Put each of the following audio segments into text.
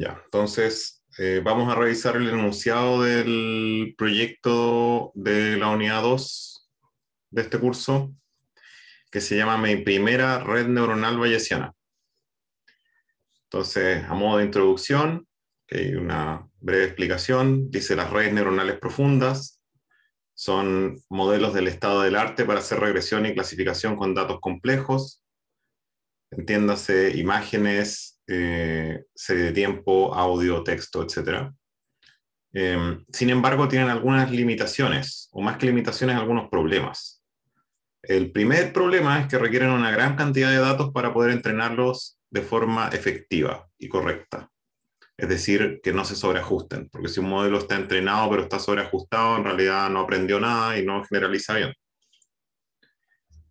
Ya, entonces eh, vamos a revisar el enunciado del proyecto de la unidad 2 de este curso, que se llama Mi primera red neuronal bayesiana. Entonces, a modo de introducción, hay una breve explicación, dice las redes neuronales profundas son modelos del estado del arte para hacer regresión y clasificación con datos complejos, entiéndase imágenes, eh, serie de tiempo, audio, texto, etc. Em, sin embargo, tienen algunas limitaciones, o más que limitaciones, algunos problemas. El primer problema es que requieren una gran cantidad de datos para poder entrenarlos de forma efectiva y correcta. Es decir, que no se sobreajusten, porque si un modelo está entrenado pero está sobreajustado, en realidad no aprendió nada y no generaliza bien.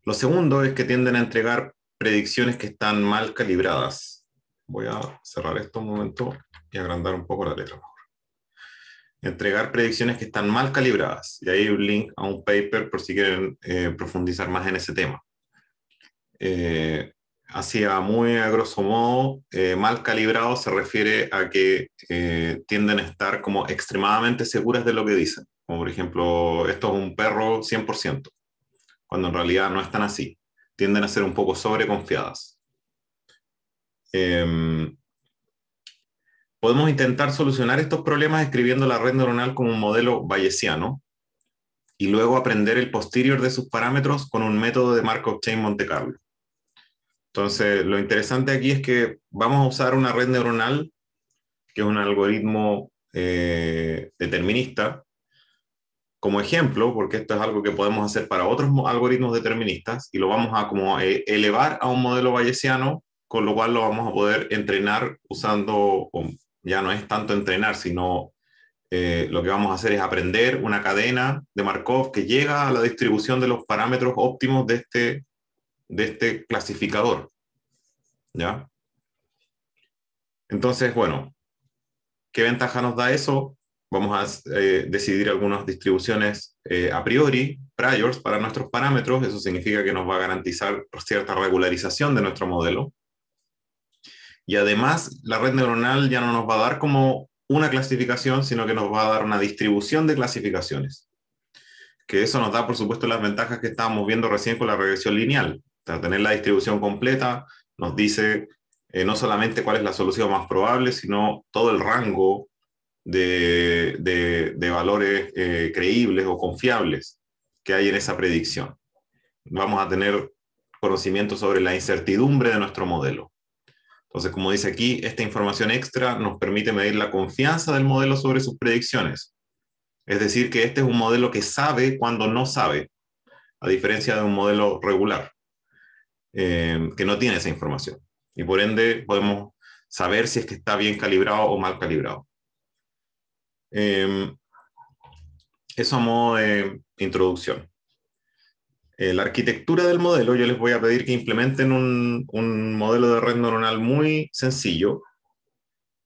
Lo segundo es que tienden a entregar predicciones que están mal calibradas, Voy a cerrar esto un momento y agrandar un poco la letra mejor. Entregar predicciones que están mal calibradas. Y ahí hay un link a un paper por si quieren eh, profundizar más en ese tema. Eh, así a muy a grosso modo, eh, mal calibrado se refiere a que eh, tienden a estar como extremadamente seguras de lo que dicen. Como por ejemplo, esto es un perro 100%, cuando en realidad no están así. Tienden a ser un poco sobreconfiadas. Em, podemos intentar solucionar estos problemas escribiendo la red neuronal como un modelo bayesiano y luego aprender el posterior de sus parámetros con un método de Markov Chain Monte Carlo. Entonces, lo interesante aquí es que vamos a usar una red neuronal, que es un algoritmo eh, determinista, como ejemplo, porque esto es algo que podemos hacer para otros algoritmos deterministas y lo vamos a como eh, elevar a un modelo bayesiano con lo cual lo vamos a poder entrenar usando, ya no es tanto entrenar, sino eh, lo que vamos a hacer es aprender una cadena de Markov que llega a la distribución de los parámetros óptimos de este, de este clasificador. ¿Ya? Entonces, bueno, ¿qué ventaja nos da eso? Vamos a eh, decidir algunas distribuciones eh, a priori, priors, para nuestros parámetros. Eso significa que nos va a garantizar cierta regularización de nuestro modelo. Y además, la red neuronal ya no nos va a dar como una clasificación, sino que nos va a dar una distribución de clasificaciones. Que eso nos da, por supuesto, las ventajas que estábamos viendo recién con la regresión lineal. tener la distribución completa nos dice eh, no solamente cuál es la solución más probable, sino todo el rango de, valores eh, creíbles o confiables que hay en esa predicción. Vamos a tener conocimiento sobre la incertidumbre de nuestro modelo. Entonces, como dice aquí, esta información extra nos permite medir la confianza del modelo sobre sus predicciones. Es decir, que este es un modelo que sabe cuando no sabe, a diferencia de un modelo regular, eh, que no tiene esa información. Y por ende podemos saber si es que está bien calibrado o mal calibrado. Eh, eso a modo de introducción. Eh, la arquitectura del modelo, yo les voy a pedir que implementen un, modelo de red neuronal muy sencillo.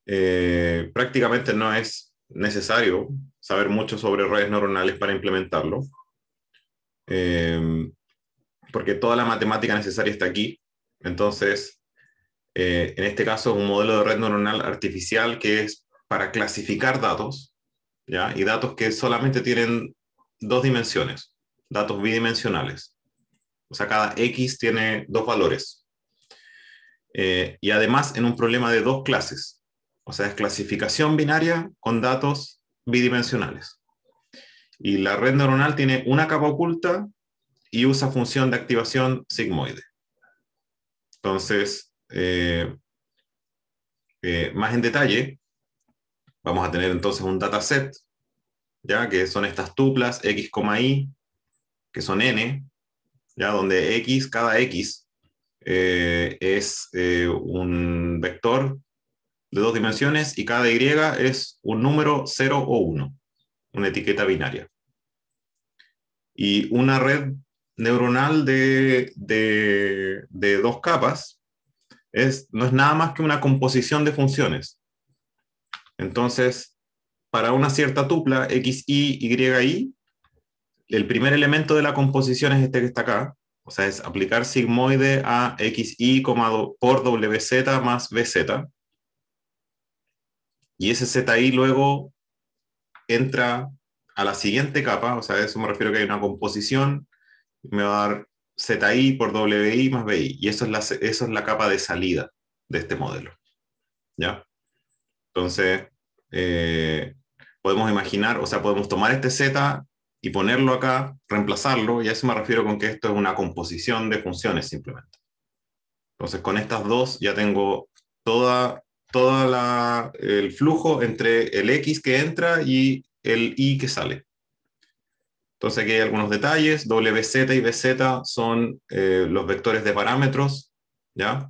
Eh, prácticamente no es necesario saber mucho sobre redes neuronales para implementarlo, eh, porque toda la matemática necesaria está aquí. Entonces, en este caso, es un modelo de red neuronal artificial que es para clasificar datos, y datos que solamente tienen dos dimensiones datos bidimensionales. O sea, cada X tiene dos valores. Eh, y además en un problema de dos clases. O sea, es clasificación binaria con datos bidimensionales. Y la red neuronal tiene una capa oculta y usa función de activación sigmoide. Entonces, eh, eh, más en detalle, vamos a tener entonces un dataset, ya que son estas tuplas x, y, que son n, ya donde x, cada x eh, es eh, un vector de dos dimensiones y cada y es un número 0 o 1, una etiqueta binaria. Y una red neuronal de, dos capas es, no es nada más que una composición de funciones. Entonces, para una cierta tupla x, y, y, y el primer elemento de la composición es este que está acá, o sea, es aplicar sigmoide a XI por wz más bz. Y ese zi luego entra a la siguiente capa, o sea, eso me refiero que hay una composición, me va a dar zi por wi más bi, y eso es la, eso es la capa de salida de este modelo. ¿Ya? Entonces, eh, podemos imaginar, o sea, podemos tomar este z y ponerlo acá, reemplazarlo, y a eso me refiero con que esto es una composición de funciones simplemente. Entonces, con estas dos ya tengo toda, toda el flujo entre el X que entra y el Y que sale. Entonces, aquí hay algunos detalles. WZ y BZ son eh, los vectores de parámetros, ¿ya?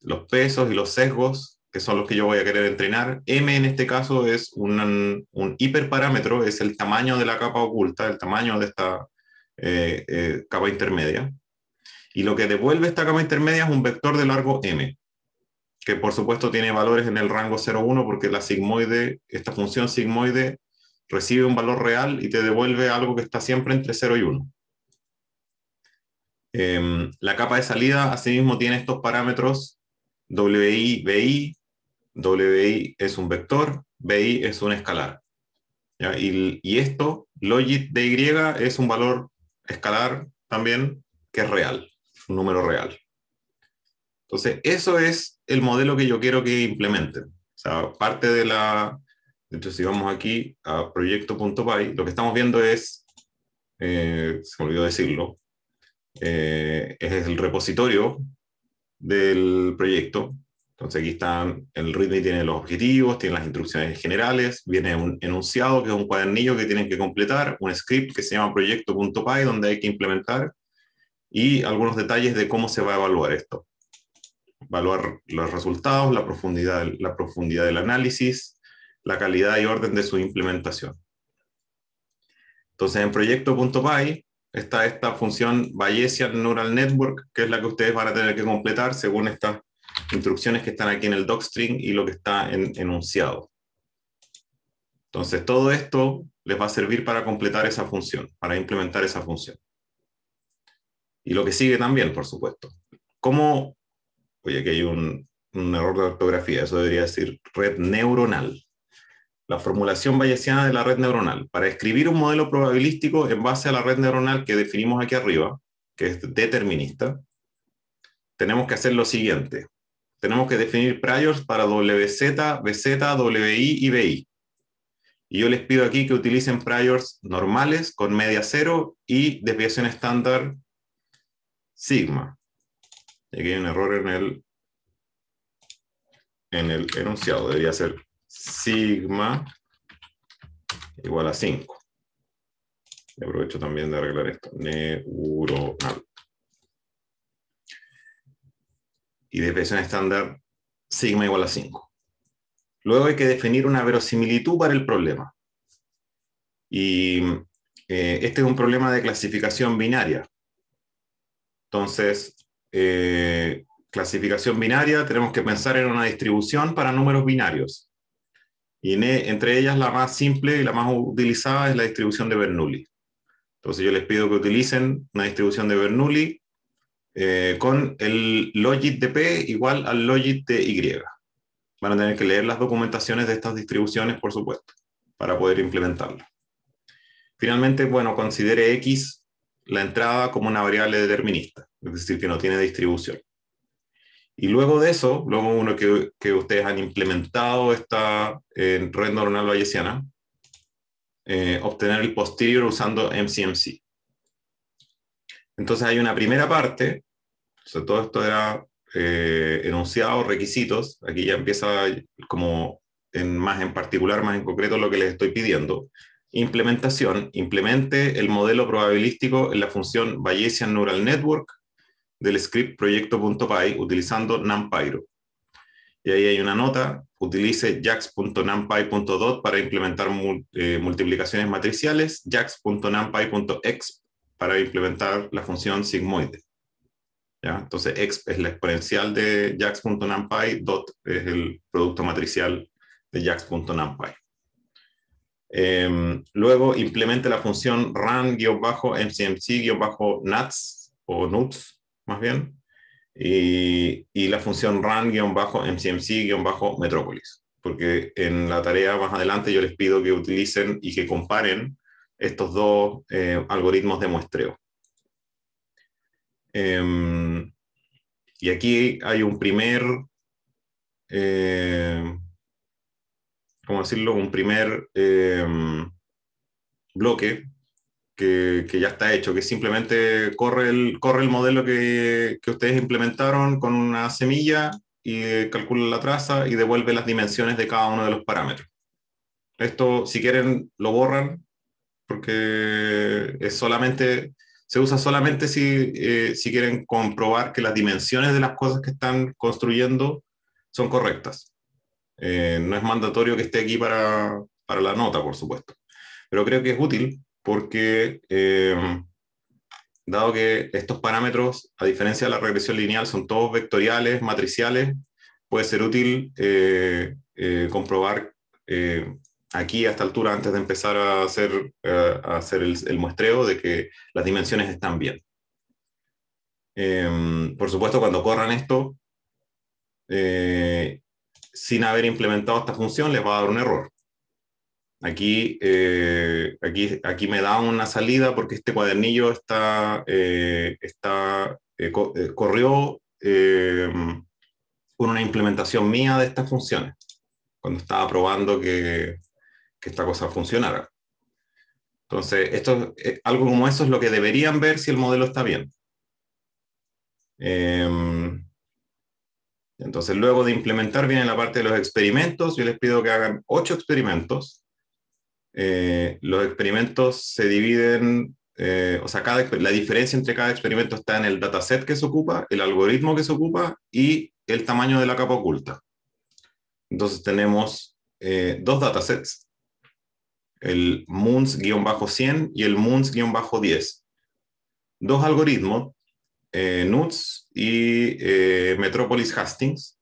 Los pesos y los sesgos que son los que yo voy a querer entrenar. M en este caso es un, un hiperparámetro, es el tamaño de la capa oculta, el tamaño de esta eh, eh, capa intermedia. Y lo que devuelve esta capa intermedia es un vector de largo M, que por supuesto tiene valores en el rango 0,1 porque la sigmoide, esta función sigmoide recibe un valor real y te devuelve algo que está siempre entre 0 y 1. Em, la capa de salida asimismo tiene estos parámetros WI, BI, WI es un vector, BI es un escalar. Y, esto, logit de Y es un valor escalar también que es real, un número real. Entonces, eso es el modelo que yo quiero que implementen. O sea, parte de la... Entonces, si vamos aquí a proyecto.py, lo que estamos viendo es, eh, se me olvidó decirlo, eh, es el repositorio del proyecto, entonces aquí están, el readme tiene los objetivos, tiene las instrucciones generales, viene un enunciado que es un cuadernillo que tienen que completar, un script que se llama proyecto.py donde hay que implementar y algunos detalles de cómo se va a evaluar esto. Evaluar los resultados, la profundidad, la profundidad del análisis, la calidad y orden de su implementación. Entonces en proyecto.py está esta función Bayesian Neural Network, que es la que ustedes van a tener que completar según estas instrucciones que están aquí en el docstring y lo que está enunciado. Entonces, todo esto les va a servir para completar esa función, para implementar esa función. Y lo que sigue también, por supuesto. ¿Cómo? Oye, aquí hay un error de ortografía, eso debería decir red neuronal. La formulación bayesiana de la red neuronal. Para escribir un modelo probabilístico en base a la red neuronal que definimos aquí arriba, que es determinista, tenemos que hacer lo siguiente tenemos que definir priors para WZ, BZ, WI y BI. Y yo les pido aquí que utilicen priors normales con media cero y desviación estándar sigma. aquí hay un error en el, enunciado. Debería ser sigma igual a 5. aprovecho también de arreglar esto. Neuronal. y de estándar sigma igual a 5. Luego hay que definir una verosimilitud para el problema. Y eh, este es un problema de clasificación binaria. Entonces, eh, clasificación binaria, tenemos que pensar en una distribución para números binarios. Y e, entre ellas la más simple y la más utilizada es la distribución de Bernoulli. Entonces yo les pido que utilicen una distribución de Bernoulli eh, con el logit de P igual al logit de Y. Van a tener que leer las documentaciones de estas distribuciones, por supuesto, para poder implementarlas. Finalmente, bueno, considere X la entrada como una variable determinista, es decir, que no tiene distribución. Y luego de eso, luego uno que, que ustedes han implementado esta en eh, red neuronal bayesiana, eh, obtener el posterior usando MCMC. Entonces hay una primera parte o todo esto era eh, enunciado, requisitos. Aquí ya empieza como más en particular, más en concreto lo que les estoy pidiendo. Implementación, implemente el modelo probabilístico en la función Bayesian Neural Network del script proyecto.py utilizando NumPyro. Y ahí hay una nota, utilice jax.numpy.dot para implementar eh, multiplicaciones matriciales, jax.numpy.exp para implementar la función sigmoide. Entonces, exp es la exponencial de jax.numpy, dot es el producto matricial de jax.numpy. Em, luego, implemente la función run-mcmc-nuts o nuts, más bien, y, y la función run-mcmc-metropolis, porque en la tarea más adelante yo les pido que utilicen y que comparen estos dos eh, algoritmos de muestreo. Em, y aquí hay un primer, eh, ¿cómo decirlo? Un primer em, bloque que, ya está hecho, que simplemente corre el, modelo que ustedes implementaron con una semilla y eh, calcula la traza y devuelve las dimensiones de cada uno de los parámetros. Esto, si quieren, lo borran porque es solamente se usa solamente eh, si, quieren comprobar que las dimensiones de las cosas que están construyendo son correctas. Eh, no es mandatorio que esté aquí para, la nota, por supuesto. Pero creo que es útil porque, eh, dado que estos parámetros, a diferencia de la regresión lineal, son todos vectoriales, matriciales, puede ser útil comprobar aquí a esta altura antes de empezar a hacer, eh, hacer el, muestreo de que las dimensiones están bien. Em, por supuesto, cuando corran esto, eh, sin haber implementado esta función, les va a dar un error. Aquí, eh, aquí, aquí me da una salida porque este cuadernillo está, está, corrió em, con una implementación mía de estas funciones, cuando estaba probando que, que esta cosa funcionara. Entonces, esto, eh, algo como eso es lo que deberían ver si el modelo está bien. Em, entonces, luego de implementar viene la parte de los experimentos. Yo les pido que hagan ocho experimentos. Eh, los experimentos se dividen, eh, o sea, cada, la diferencia entre cada experimento está en el dataset que se ocupa, el algoritmo que se ocupa y el tamaño de la capa oculta. Entonces tenemos dos datasets el MUNS-100 y el MUNS-10. Dos algoritmos, eh, NUTS y eh, Metropolis Hastings,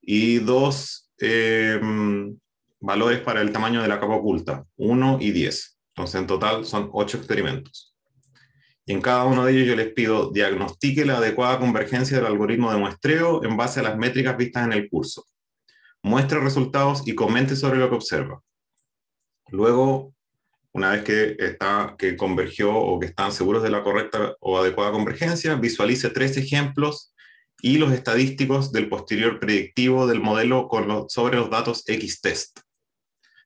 y dos eh, mm, valores para el tamaño de la capa oculta, 1 y 10. Entonces, en total son ocho experimentos. Y en cada uno de ellos yo les pido diagnostique la adecuada convergencia del algoritmo de muestreo en base a las métricas vistas en el curso. Muestre resultados y comente sobre lo que observa Luego, una vez que, está, que convergió o que están seguros de la correcta o adecuada convergencia, visualice tres ejemplos y los estadísticos del posterior predictivo del modelo sobre los datos X-test.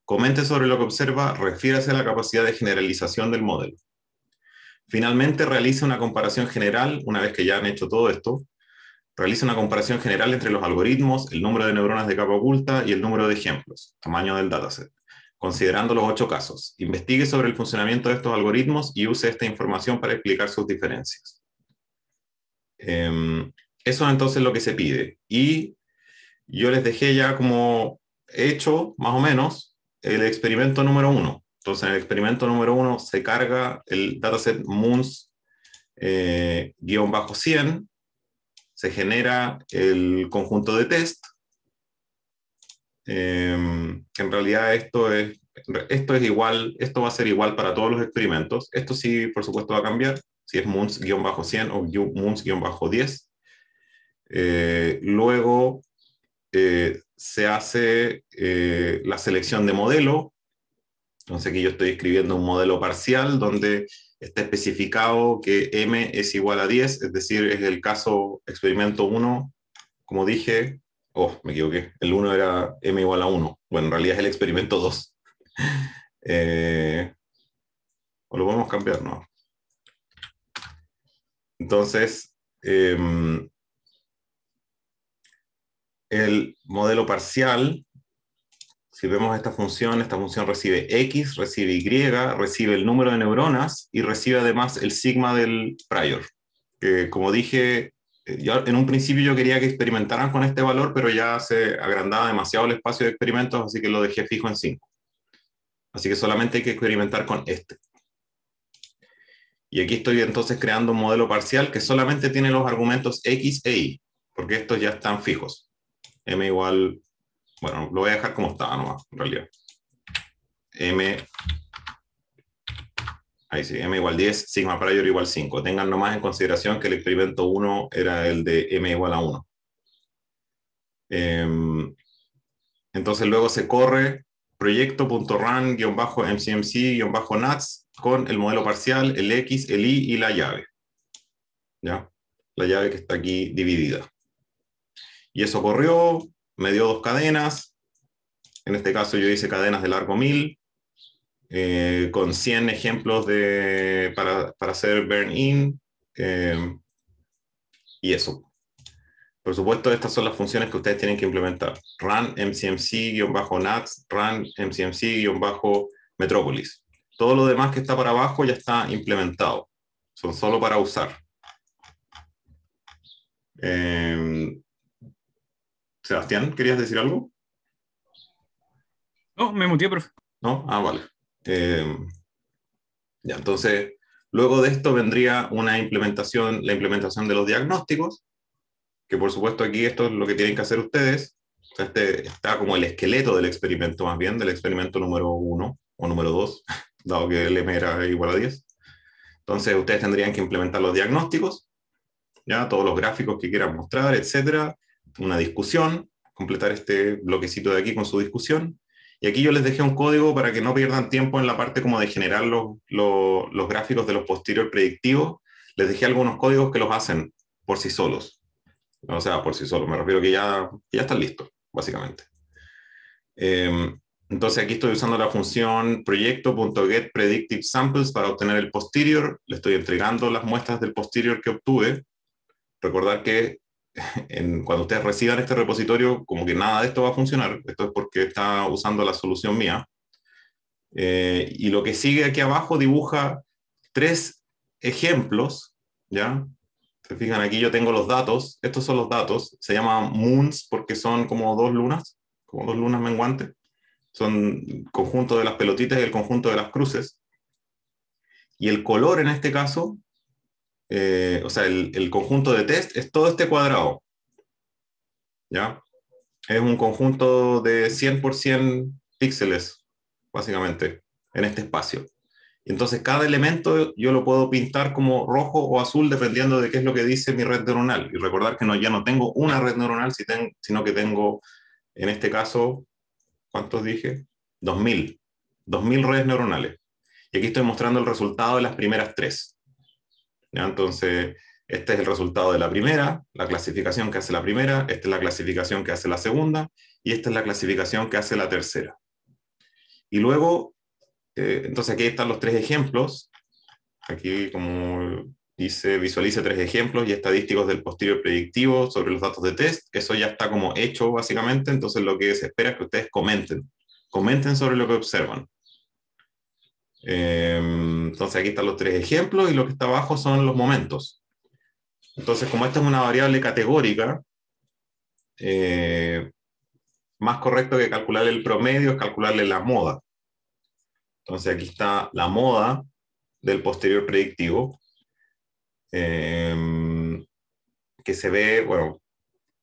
Comente sobre lo que observa, refiérase a la capacidad de generalización del modelo. Finalmente, realice una comparación general, una vez que ya han hecho todo esto, realice una comparación general entre los algoritmos, el número de neuronas de capa oculta y el número de ejemplos, tamaño del dataset considerando los ocho casos. Investigue sobre el funcionamiento de estos algoritmos y use esta información para explicar sus diferencias. Em, eso es entonces lo que se pide. Y yo les dejé ya como hecho, más o menos, el experimento número uno. Entonces, en el experimento número uno se carga el dataset moons-100, eh, se genera el conjunto de test, Em, en realidad esto es, esto es igual, esto va a ser igual para todos los experimentos. Esto sí, por supuesto, va a cambiar, si es Moons-100 o Moons-10. Eh, luego eh, se hace eh, la selección de modelo. Entonces aquí yo estoy escribiendo un modelo parcial donde está especificado que M es igual a 10, es decir, es el caso experimento 1, como dije, Oh, me equivoqué. El 1 era m igual a 1. Bueno, en realidad es el experimento 2. Eh, o lo podemos cambiar, ¿no? Entonces, em, el modelo parcial, si vemos esta función, esta función recibe X, recibe Y, recibe el número de neuronas y recibe además el sigma del prior. como dije, eh, en un principio yo quería que experimentaran con este valor, pero ya se agrandaba demasiado el espacio de experimentos, así que lo dejé fijo en 5. Así que solamente hay que experimentar con este. Y aquí estoy entonces creando un modelo parcial que solamente tiene los argumentos X e Y, porque estos ya están fijos. M igual, bueno, lo voy a dejar como estaba nomás, en realidad. M M igual 10, sigma prior igual 5. Tengan nomás en consideración que el experimento 1 era el de M igual a 1. Em, entonces luego se corre proyectorun mcmc NATS con el modelo parcial, el X, el Y y la llave. ¿Ya? La llave que está aquí dividida. Y eso corrió, me dio dos cadenas. En este caso yo hice cadenas de largo 1000. Eh, con 100 ejemplos de, para, hacer burn-in eh, y eso. Por supuesto, estas son las funciones que ustedes tienen que implementar. Run mcmc-nats, run mcmc-metropolis. Todo lo demás que está para abajo ya está implementado. Son solo para usar. Em, Sebastián, ¿querías decir algo? No, me muteé, profe. No, ah, vale. Em, ya, entonces, luego de esto vendría una implementación, la implementación de los diagnósticos, que por supuesto aquí esto es lo que tienen que hacer ustedes. este está como el esqueleto del experimento, más bien, del experimento número uno o número dos, dado que el M era igual a 10. Entonces, ustedes tendrían que implementar los diagnósticos, ya todos los gráficos que quieran mostrar, etcétera, una discusión, completar este bloquecito de aquí con su discusión, y aquí yo les dejé un código para que no pierdan tiempo en la parte como de generar los, gráficos de los posterior predictivos. Les dejé algunos códigos que los hacen por sí solos. O sea, por sí solos. Me refiero que ya, ya están listos, básicamente. Em, entonces aquí estoy usando la función proyecto.getPredictiveSamples para obtener el posterior. Le estoy entregando las muestras del posterior que obtuve. Recordar que cuando ustedes reciban este repositorio, como que nada de esto va a funcionar. Esto es porque está usando la solución mía. Eh, y lo que sigue aquí abajo dibuja tres ejemplos, ¿ya? Se fijan aquí, yo tengo los datos. Estos son los datos. Se llaman moons porque son como dos lunas, como dos lunas menguantes. Son conjunto de las pelotitas y el conjunto de las cruces. Y el color en este caso eh, o sea, el, conjunto de test es todo este cuadrado. ¿Ya? Es un conjunto de 100 por píxeles, básicamente, en este espacio. Entonces, cada elemento yo lo puedo pintar como rojo o azul dependiendo de qué es lo que dice mi red neuronal. Y recordar que no, ya no tengo una red neuronal, sino que tengo, en este caso, ¿cuántos dije? 2000. 2000 redes neuronales. Y aquí estoy mostrando el resultado de las primeras tres. Entonces, este es el resultado de la primera, la clasificación que hace la primera, esta es la clasificación que hace la segunda y esta es la clasificación que hace la tercera. Y luego, eh, entonces aquí están los tres ejemplos. Aquí, como dice, visualice tres ejemplos y estadísticos del posterior predictivo sobre los datos de test. Eso ya está como hecho, básicamente. Entonces, lo que se espera es que ustedes comenten. Comenten sobre lo que observan. Eh, entonces aquí están los tres ejemplos y lo que está abajo son los momentos. Entonces, como esta es una variable categórica, eh, más correcto que calcular el promedio es calcularle la moda. Entonces aquí está la moda del posterior predictivo, eh, que se ve, bueno,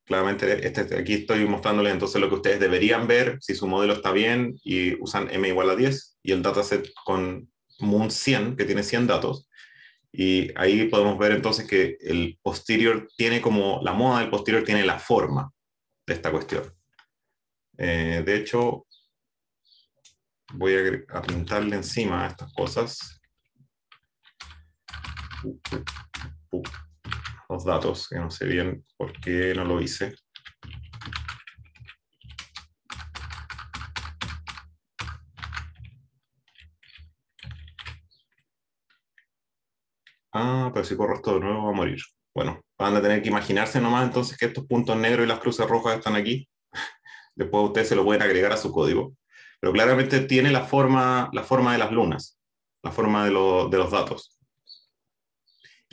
claramente este, aquí estoy mostrándoles entonces lo que ustedes deberían ver si su modelo está bien y usan m igual a 10 y el dataset con Moon 100 que tiene 100 datos y ahí podemos ver entonces que el posterior tiene como la moda del posterior tiene la forma de esta cuestión. Eh, de hecho, voy a, pintarle encima a estas cosas. Uh, uh, uh, los datos, que no sé bien por qué no lo hice. Ah, pero si corro esto de nuevo va a morir. Bueno, van a tener que imaginarse nomás entonces que estos puntos negros y las cruces rojas están aquí. Después ustedes se lo pueden agregar a su código. Pero claramente tiene la forma, la forma de las lunas, la forma de los datos.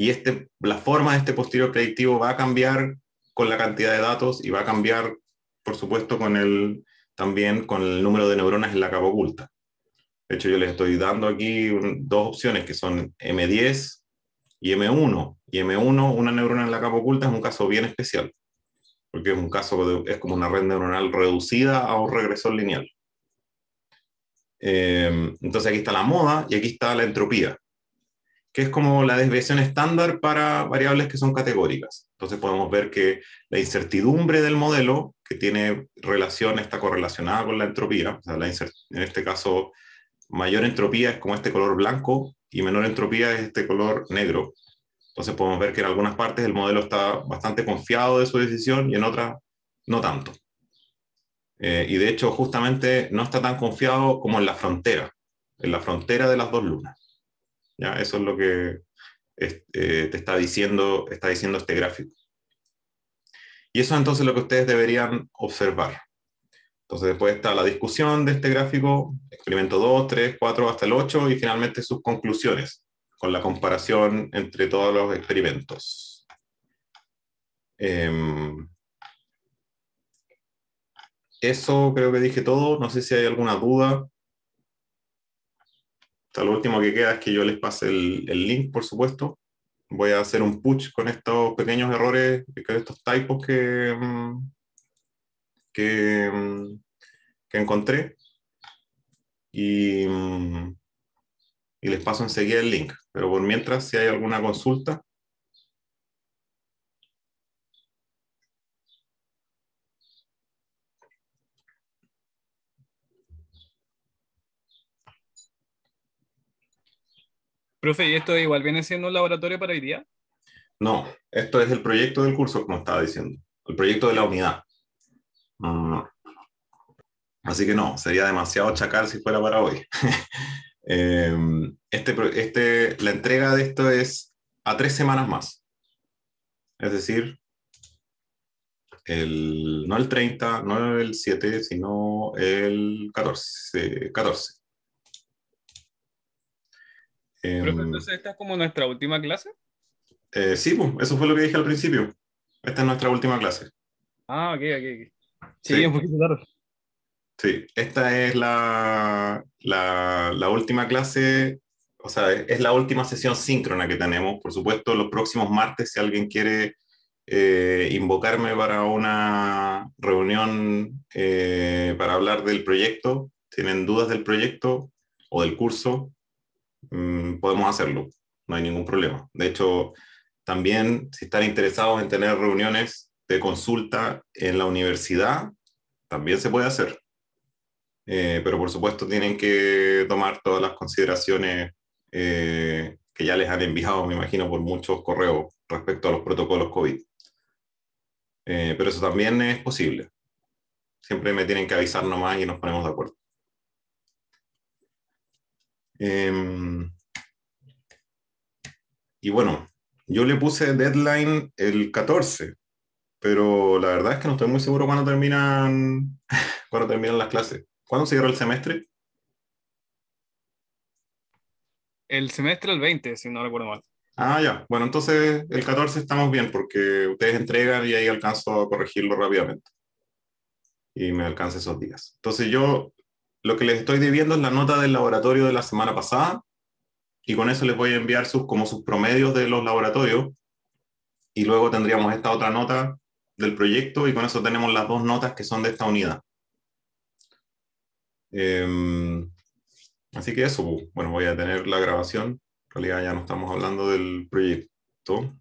Y este, la forma de este posterior predictivo va a cambiar con la cantidad de datos y va a cambiar, por supuesto, con el, también con el número de neuronas en la capa oculta. De hecho, yo les estoy dando aquí dos opciones que son M10 y M1. Y M1, una neurona en la capa oculta, es un caso bien especial, porque es un caso, es como una red neuronal reducida a un regresor lineal. Eh, entonces aquí está la moda y aquí está la entropía que es como la desviación estándar para variables que son categóricas. Entonces podemos ver que la incertidumbre del modelo, que tiene relación, está correlacionada con la entropía, en este caso mayor entropía es como este color blanco y menor entropía es este color negro. Entonces podemos ver que en algunas partes el modelo está bastante confiado de su decisión y en otras no tanto. Eh, y de hecho justamente no está tan confiado como en la frontera, en la frontera de las dos lunas. Eso es lo que este, te está diciendo, está diciendo este gráfico. Y eso es entonces lo que ustedes deberían observar. Entonces después está la discusión de este gráfico, experimento 2, 3, 4 hasta el 8 y finalmente sus conclusiones con la comparación entre todos los experimentos. Em, eso creo que dije todo. No sé si hay alguna duda hasta lo último que queda es que yo les pase el, link, por supuesto. Voy a hacer un push con estos pequeños errores, estos typos que, mm, mm, que encontré. Y, mm, y les paso enseguida el link. Pero por mientras, si hay alguna consulta, Profe, ¿y esto igual viene siendo un laboratorio para hoy día? No, esto es el proyecto del curso, como estaba diciendo, el proyecto de la unidad. Mm. Así que no, sería demasiado chacal si fuera para hoy. Em, este, este, la entrega de esto es a tres semanas más. Es decir, no el 30, no el 7, sino el 14. 14. Em, entonces, ¿esta es como nuestra última clase? Eh, sí, pues, eso fue lo que dije al principio. Esta es nuestra última clase. Ah, ok, ok. Sí, un poquito tarde. Sí, esta es la, la, última clase o sea, es la última sesión síncrona que tenemos. Por supuesto, los próximos martes, si alguien quiere eh, invocarme para una reunión eh, para hablar del proyecto, tienen dudas del proyecto o del curso, Mm, podemos hacerlo, no hay ningún problema. De hecho, también si están interesados en tener reuniones de consulta en la universidad, también se puede hacer. Eh, pero por supuesto tienen que tomar todas las consideraciones eh, que ya les han enviado, me imagino, por muchos correos respecto a los protocolos COVID. Eh, pero eso también es posible. Siempre me tienen que avisar nomás y nos ponemos de acuerdo. Em, y bueno, yo le puse deadline el 14, pero la verdad es que no estoy muy seguro cuándo terminan, cuándo terminan las clases. ¿Cuándo se cierra el semestre? El semestre el 20, si no recuerdo mal. Ah, ya. Bueno, entonces el 14 estamos bien porque ustedes entregan y ahí alcanzo a corregirlo rápidamente. Y me alcanza esos días. Entonces yo lo que les estoy debiendo es la nota del laboratorio de la semana pasada y con eso les voy a enviar sus, como sus promedios de los laboratorios y luego tendríamos esta otra nota del proyecto y con eso tenemos las dos notas que son de esta unidad. Em, así que eso, bueno, voy a tener la grabación. En realidad ya no estamos hablando del proyecto.